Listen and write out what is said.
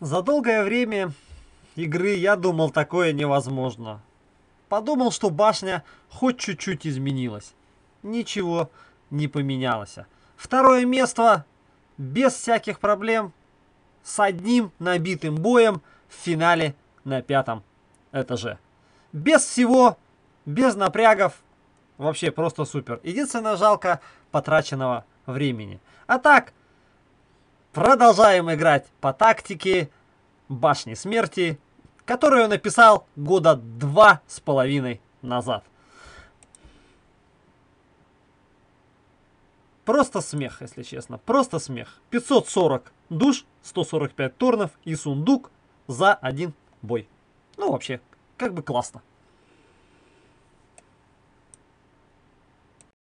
За долгое время игры я думал, такое невозможно. Подумал, что башня хоть чуть-чуть изменилась. Ничего не поменялось. Второе место без всяких проблем с одним набитым боем в финале на пятом этаже. Без всего, без напрягов. Вообще просто супер. Единственное жалко потраченного времени. А так, Продолжаем играть по тактике Башни Смерти, которую написал года два с половиной назад. Просто смех, если честно. Просто смех. 540 душ, 145 торнов и сундук за один бой. Ну, вообще, как бы классно.